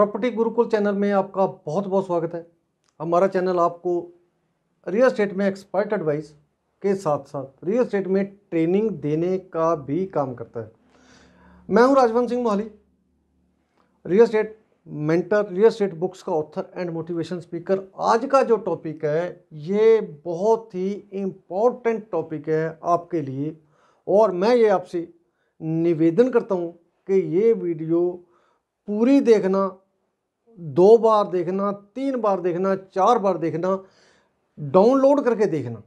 property Gurukul channel में आपका बहुत बहुत स्वागत है हमारा चैनल आपको रियल स्टेट में एक्सपर्ट एडवाइस के साथ साथ रियल स्टेट में ट्रेनिंग देने का भी काम करता है मैं हूं Rajwant Singh Mohali real estate mentor real estate books का ऑथर एंड मोटिवेशन स्पीकर आज का जो टॉपिक है ये बहुत ही इम्पॉर्टेंट टॉपिक है आपके लिए और मैं ये आपसे निवेदन करता हूँ कि ये वीडियो पूरी देखना दो बार देखना तीन बार देखना चार बार देखना डाउनलोड करके देखना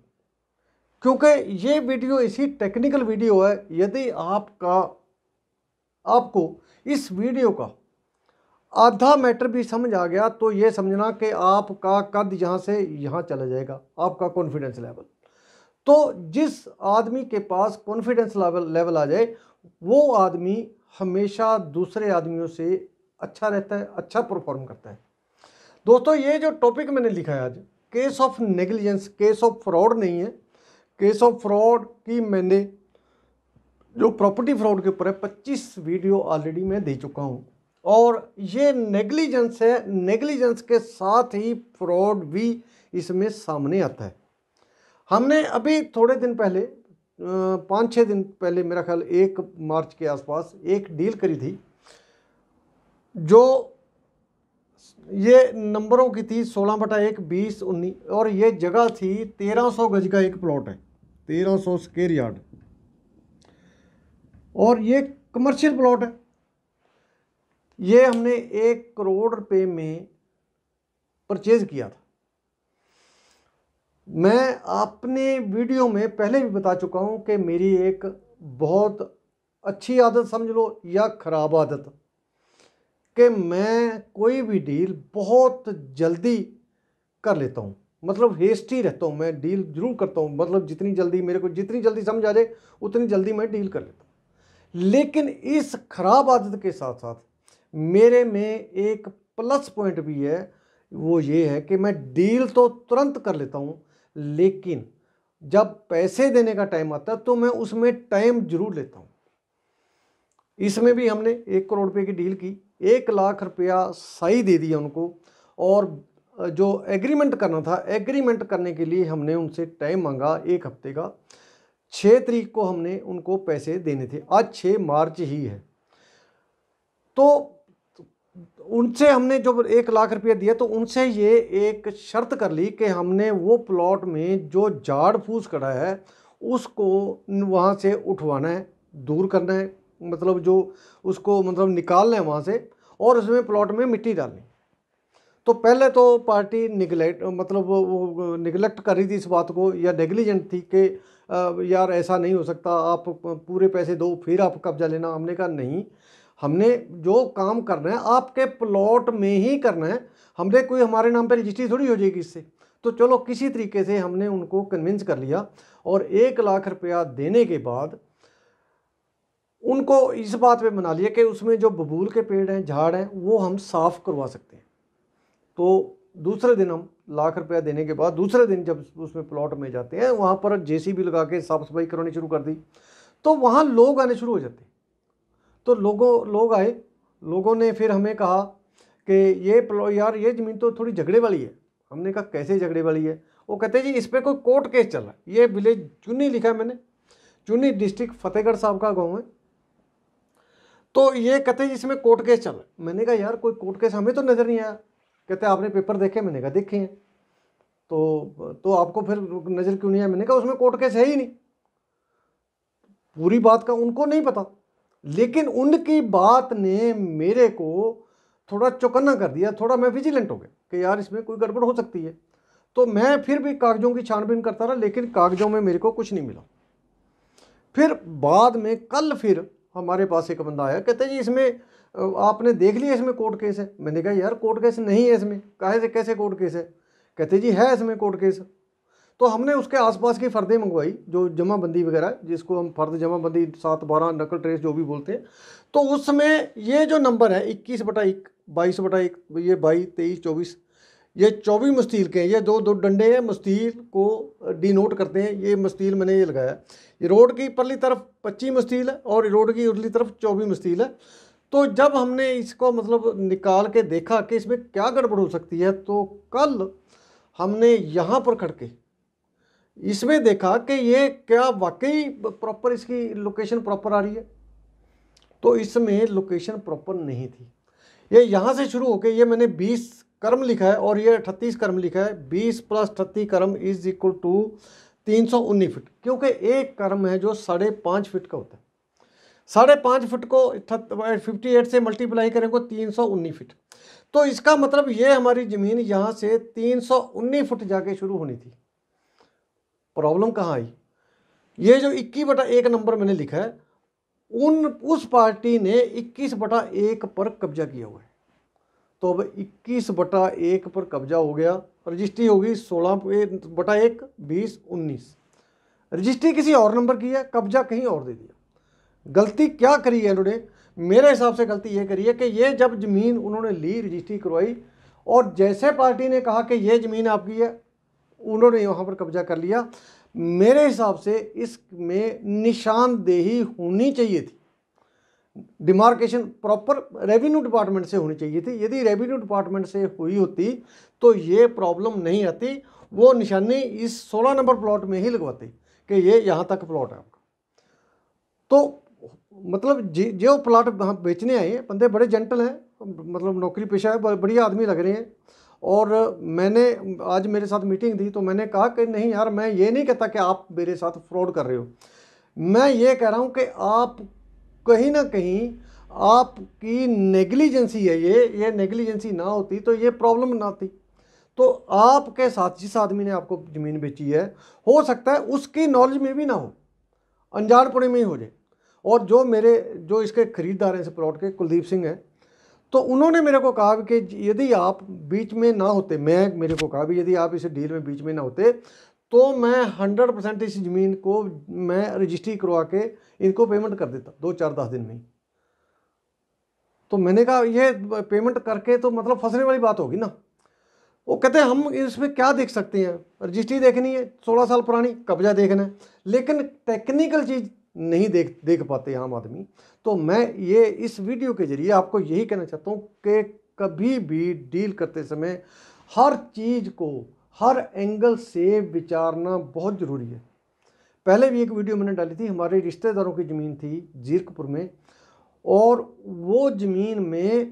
क्योंकि ये वीडियो इसी टेक्निकल वीडियो है यदि आपका आपको इस वीडियो का आधा मैटर भी समझ आ गया तो ये समझना कि आपका कद यहाँ से यहाँ चला जाएगा आपका कॉन्फिडेंस लेवल तो जिस आदमी के पास कॉन्फिडेंस लेवल लेवल आ जाए वो आदमी हमेशा दूसरे आदमियों से अच्छा रहता है अच्छा परफॉर्म करता है दोस्तों ये जो टॉपिक मैंने लिखा है आज case of negligence case of fraud नहीं है केस ऑफ फ्रॉड की मैंने जो प्रॉपर्टी फ्रॉड के ऊपर है पच्चीस वीडियो ऑलरेडी मैं दे चुका हूँ और ये नेग्लिजेंस है नेग्लिजेंस के साथ ही फ्रॉड भी इसमें सामने आता है हमने अभी थोड़े दिन पहले पाँच छः दिन पहले मेरा ख्याल एक मार्च के आसपास एक डील करी थी जो ये नंबरों की थी सोलह बटा एक बीस उन्नीस और ये जगह थी तेरह सौ गज का एक प्लॉट है तेरह सौ स्केर यार्ड और ये कमर्शियल प्लॉट है ये हमने एक करोड़ रुपए में परचेज किया था मैं अपने वीडियो में पहले भी बता चुका हूँ कि मेरी एक बहुत अच्छी आदत समझ लो या ख़राब आदत कि मैं कोई भी डील बहुत जल्दी कर लेता हूँ मतलब हेस्टी रहता हूँ मैं डील जरूर करता हूँ मतलब जितनी जल्दी मेरे को जितनी जल्दी समझ आ जाए उतनी जल्दी मैं डील कर लेता हूँ लेकिन इस खराब आदत के साथ साथ मेरे में एक प्लस पॉइंट भी है वो ये है कि मैं डील तो तुरंत कर लेता हूँ लेकिन जब पैसे देने का टाइम आता है तो मैं उसमें टाइम जरूर लेता हूँ इसमें भी हमने एक करोड़ रुपये की डील की एक लाख रुपया सही दे दिया उनको और जो एग्रीमेंट करना था एग्रीमेंट करने के लिए हमने उनसे टाइम मांगा एक हफ्ते का छः तरीक को हमने उनको पैसे देने थे आज छः मार्च ही है तो उनसे हमने जो एक लाख रुपया दिया तो उनसे ये एक शर्त कर ली कि हमने वो प्लॉट में जो झाड़ फूस खड़ा है उसको वहाँ से उठवाना है दूर करना है मतलब जो उसको मतलब निकाल लें वहाँ से और उसमें प्लॉट में मिट्टी डालनी तो पहले तो पार्टी निगलेक्ट मतलब वो निगलेक्ट कर रही थी इस बात को या नेग्लिजेंट थी कि यार ऐसा नहीं हो सकता आप पूरे पैसे दो फिर आप कब्जा लेना हमने कहा नहीं हमने जो काम करना है आपके प्लॉट में ही करना है हमने कोई हमारे नाम पर रजिस्ट्री थोड़ी हो जाएगी इससे तो चलो किसी तरीके से हमने उनको कन्विंस कर लिया और एक लाख रुपया देने के बाद उनको इस बात पे मना लिया कि उसमें जो बबूल के पेड़ हैं झाड़ हैं वो हम साफ़ करवा सकते हैं तो दूसरे दिन हम लाख रुपया देने के बाद दूसरे दिन जब उसमें प्लॉट में जाते हैं वहाँ पर जे बी लगा के साफ़ सफाई करवानी शुरू कर दी तो वहाँ लोग आने शुरू हो जाते तो लोगों लोग आए लोगों ने फिर हमें कहा कि ये यार ये ज़मीन तो थोड़ी झगड़े वाली है हमने कहा कैसे झगड़े वाली है वो कहते जी इस पर कोई कोर्ट केस चल रहा है ये विलेज चुन्नी लिखा है मैंने चुन्नी डिस्ट्रिक्ट फतेहगढ़ साहब का गाँव है तो ये कहते इसमें कोर्ट केस चल मैंने कहा यार कोई कोर्ट केस हमें तो नज़र नहीं आया कहते आपने पेपर देखे मैंने कहा देखे हैं तो तो आपको फिर नज़र क्यों नहीं आया मैंने कहा उसमें कोर्ट केस है ही नहीं पूरी बात का उनको नहीं पता लेकिन उनकी बात ने मेरे को थोड़ा चौकन्ना कर दिया थोड़ा मैं विजिलेंट हो गया कि यार इसमें कोई गड़बड़ हो सकती है तो मैं फिर भी कागज़ों की छानबीन करता रहा लेकिन कागज़ों में मेरे को कुछ नहीं मिला फिर बाद में कल फिर हमारे पास एक बंदा आया कहते जी इसमें आपने देख लिया इसमें कोर्ट केस है मैंने कहा यार कोर्ट केस नहीं है इसमें कहे से कैसे कोर्ट केस है कहते जी है इसमें कोर्ट केस तो हमने उसके आसपास की फ़र्दें मंगवाई जो जमाबंदी वगैरह जिसको हम फ़र्द जमाबंदी सात बारह नकल ट्रेस जो भी बोलते हैं तो उसमें ये जो नंबर है इक्कीस बटा एक बाईस बटा एक ये बाईस तेईस चौबीस ये चौबीस मस्तील के ये दो दो डंडे हैं मस्तील को डिनोट करते हैं ये मस्तील मैंने ये लगाया ये रोड की परली तरफ पच्चीस मस्तील है और रोड की उर्ली तरफ चौबीस मस्तील है तो जब हमने इसको मतलब निकाल के देखा कि इसमें क्या गड़बड़ हो सकती है तो कल हमने यहाँ पर खड़के इसमें देखा कि ये क्या वाकई प्रॉपर इसकी लोकेशन प्रॉपर आ रही है तो इसमें लोकेशन प्रॉपर नहीं थी ये यहाँ से शुरू होकर ये मैंने बीस कर्म लिखा है और ये अठतीस कर्म लिखा है बीस प्लस अठत्तीस कर्म इज इक्वल टू तीन सौ उन्नीस फिट क्योंकि एक कर्म है जो साढ़े पाँच फिट का होता है साढ़े पाँच फिट को फिफ्टी एट से मल्टीप्लाई करेंगे तो तीन सौ उन्नीस फिट तो इसका मतलब ये हमारी ज़मीन यहाँ से तीन सौ उन्नीस फुट जाके शुरू होनी थी प्रॉब्लम कहाँ आई ये जो इक्कीस बटा एक नंबर मैंने लिखा है उन उस पार्टी ने इक्कीस बटा एक पर कब्जा किया हुआ है तो अब इक्कीस बटा एक पर कब्जा हो गया रजिस्ट्री होगी सोलह बटा एक बीस उन्नीस रजिस्ट्री किसी और नंबर की है कब्जा कहीं और दे दिया गलती क्या करी है इन्होंने मेरे हिसाब से गलती ये करी है कि ये जब ज़मीन उन्होंने ली रजिस्ट्री करवाई और जैसे पार्टी ने कहा कि ये ज़मीन आपकी है उन्होंने यहाँ पर कब्जा कर लिया मेरे हिसाब से इसमें निशानदेही होनी चाहिए थी डिमार्केशन प्रॉपर रेवेन्यू डिपार्टमेंट से होनी चाहिए थी यदि रेवेन्यू डिपार्टमेंट से हुई होती तो ये प्रॉब्लम नहीं आती वो निशानी इस सोलह नंबर प्लॉट में ही लगवाती कि ये यहाँ तक प्लॉट है आपका तो मतलब जे जो प्लॉट हम बेचने आए हैं बंदे बड़े जेंटल हैं मतलब नौकरी पेशा है बढ़िया आदमी लग रहे हैं और मैंने आज मेरे साथ मीटिंग दी तो मैंने कहा कि नहीं यार मैं ये नहीं कहता कि आप मेरे साथ फ्रॉड कर रहे हो मैं ये कह रहा हूँ कि आप कहीं ना कहीं आपकी नेग्लिजेंसी है ये ये नेग्लिजेंसी ना होती तो ये प्रॉब्लम ना थी तो आपके साथ जिस आदमी ने आपको ज़मीन बेची है हो सकता है उसकी नॉलेज में भी ना हो अनजानपुरे में ही हो जाए और जो मेरे जो इसके ख़रीदार हैं इस प्लॉट के कुलदीप सिंह हैं तो उन्होंने मेरे को कहा कि यदि आप बीच में ना होते मैं मेरे को कहा भी यदि आप इस डील में बीच में ना होते तो मैं हंड्रेड परसेंट इस ज़मीन को मैं रजिस्ट्री करवा के इनको पेमेंट कर देता दो चार दस दिन में तो मैंने कहा ये पेमेंट करके तो मतलब फंसने वाली बात होगी ना वो कहते हैं हम इसमें क्या देख सकते हैं रजिस्ट्री देखनी है सोलह साल पुरानी कब्जा देखना है लेकिन टेक्निकल चीज़ नहीं देख देख पाते आम आदमी तो मैं ये इस वीडियो के जरिए आपको यही कहना चाहता हूँ कि कभी भी डील करते समय हर चीज़ को हर एंगल से विचारना बहुत ज़रूरी है पहले भी एक वीडियो मैंने डाली थी हमारे रिश्तेदारों की ज़मीन थी जीरकपुर में और वो ज़मीन में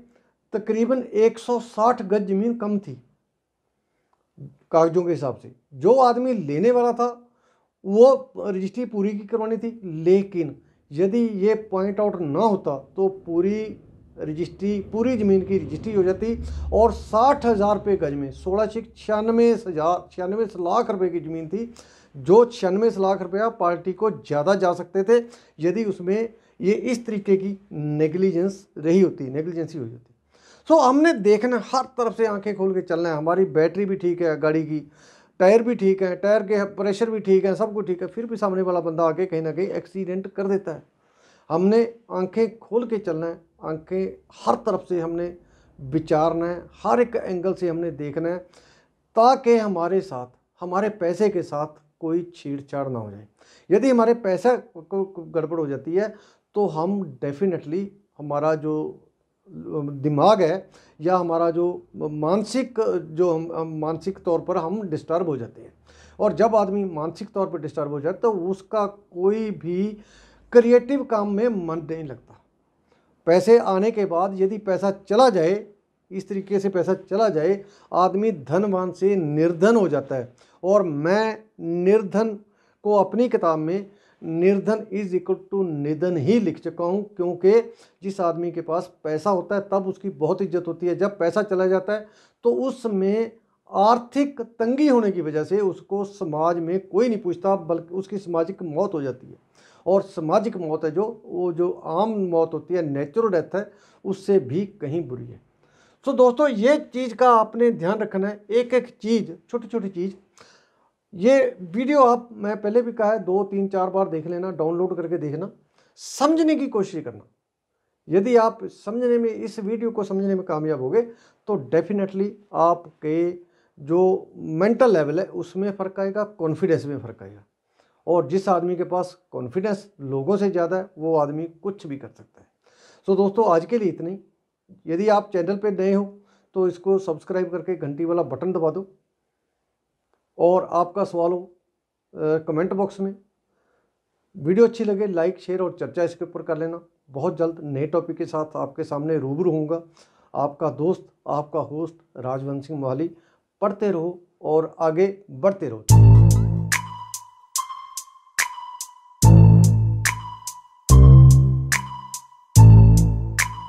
तकरीबन 160 गज ज़मीन कम थी कागज़ों के हिसाब से जो आदमी लेने वाला था वो रजिस्ट्री पूरी की करवानी थी लेकिन यदि ये पॉइंट आउट ना होता तो पूरी रजिस्ट्री पूरी ज़मीन की रजिस्ट्री हो जाती और साठ हज़ार रुपये गज में सोलह छः छियानवे हज़ार छियानवे लाख रुपए की ज़मीन थी जो छियानवे लाख रुपया पार्टी को ज़्यादा जा सकते थे यदि उसमें ये इस तरीके की नेग्लिजेंस रही होती नेग्लिजेंसी हुई होती सो हमने देखना हर तरफ से आंखें खोल के चलना है हमारी बैटरी भी ठीक है गाड़ी की टायर भी ठीक है टायर के प्रेशर भी ठीक है सब कुछ ठीक है फिर भी सामने वाला बंदा आके कहीं ना कहीं एक्सीडेंट कर देता है हमने आंखें खोल के चलना है आंखें हर तरफ से हमने विचारना है हर एक एंगल से हमने देखना है ताकि हमारे साथ हमारे पैसे के साथ कोई छेड़छाड़ ना हो जाए यदि हमारे पैसा को गड़बड़ हो जाती है तो हम डेफिनेटली हमारा जो दिमाग है या हमारा जो मानसिक जो हम मानसिक तौर पर हम डिस्टर्ब हो जाते हैं और जब आदमी मानसिक तौर पर डिस्टर्ब हो जाए तो उसका कोई भी क्रिएटिव काम में मन नहीं लगता पैसे आने के बाद यदि पैसा चला जाए इस तरीके से पैसा चला जाए आदमी धनवान से निर्धन हो जाता है और मैं निर्धन को अपनी किताब में निर्धन इज इक्वल टू निधन ही लिख चुका हूँ क्योंकि जिस आदमी के पास पैसा होता है तब उसकी बहुत इज्जत होती है जब पैसा चला जाता है तो उसमें आर्थिक तंगी होने की वजह से उसको समाज में कोई नहीं पूछता बल्कि उसकी सामाजिक मौत हो जाती है और सामाजिक मौत है जो वो जो आम मौत होती है नेचुरल डेथ है उससे भी कहीं बुरी है तो दोस्तों ये चीज़ का आपने ध्यान रखना है एक एक चीज़ छोटी छोटी चीज़ ये वीडियो आप मैं पहले भी कहा है दो तीन चार बार देख लेना डाउनलोड करके देखना समझने की कोशिश करना यदि आप समझने में इस वीडियो को समझने में कामयाब हो गए तो डेफिनेटली आपके जो मेंटल लेवल है उसमें फ़र्क आएगा कॉन्फिडेंस में फ़र्क आएगा और जिस आदमी के पास कॉन्फिडेंस लोगों से ज़्यादा है वो आदमी कुछ भी कर सकता है सो दोस्तों आज के लिए इतना ही यदि आप चैनल पर नए हो तो इसको सब्सक्राइब करके घंटी वाला बटन दबा दो और आपका सवाल हो कमेंट बॉक्स में वीडियो अच्छी लगे लाइक शेयर और चर्चा इसके ऊपर कर लेना बहुत जल्द नए टॉपिक के साथ आपके सामने रूबरू होऊंगा आपका दोस्त आपका होस्ट राजवंत सिंह मोहाली पढ़ते रहो और आगे बढ़ते रहो